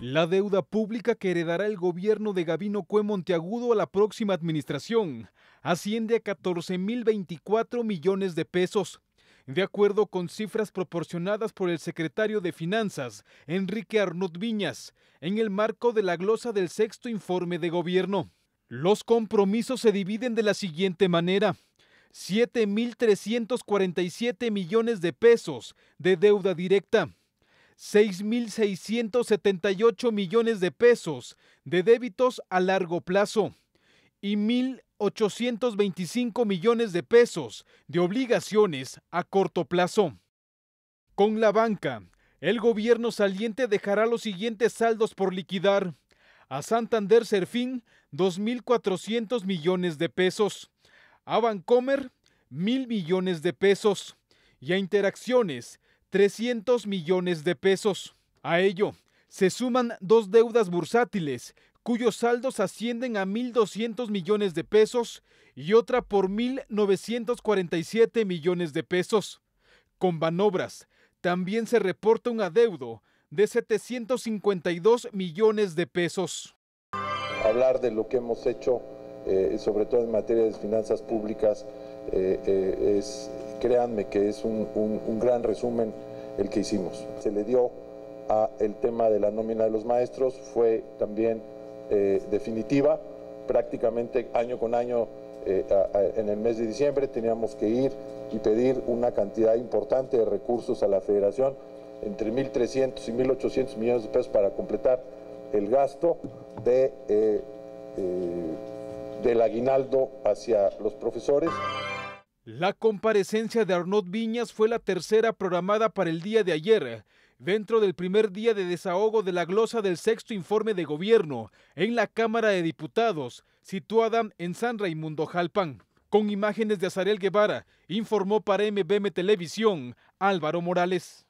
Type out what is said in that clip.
La deuda pública que heredará el gobierno de Gabino Cue Monteagudo a la próxima administración asciende a 14.024 millones de pesos, de acuerdo con cifras proporcionadas por el secretario de Finanzas, Enrique Arnud Viñas, en el marco de la glosa del sexto informe de gobierno. Los compromisos se dividen de la siguiente manera. 7.347 millones de pesos de deuda directa, 6.678 millones de pesos de débitos a largo plazo y 1.825 millones de pesos de obligaciones a corto plazo. Con la banca, el gobierno saliente dejará los siguientes saldos por liquidar. A Santander Serfín, 2.400 millones de pesos. A Bancomer, 1.000 millones de pesos. Y a Interacciones, 300 millones de pesos. A ello se suman dos deudas bursátiles cuyos saldos ascienden a 1.200 millones de pesos y otra por 1.947 millones de pesos. Con Banobras también se reporta un adeudo de 752 millones de pesos. Hablar de lo que hemos hecho, eh, sobre todo en materia de finanzas públicas, eh, eh, es créanme que es un, gran resumen el que hicimos. Se le dio a el tema de la nómina de los maestros, fue también eh, definitiva, prácticamente año con año eh, en el mes de diciembre teníamos que ir y pedir una cantidad importante de recursos a la federación, entre 1.300 y 1.800 millones de pesos para completar el gasto de, eh, del aguinaldo hacia los profesores. La comparecencia de Arnaud Viñas fue la tercera programada para el día de ayer, dentro del primer día de desahogo de la glosa del sexto informe de gobierno en la Cámara de Diputados, situada en San Raimundo Jalpan. Con imágenes de Azarel Guevara, informó para MBM Televisión Álvaro Morales.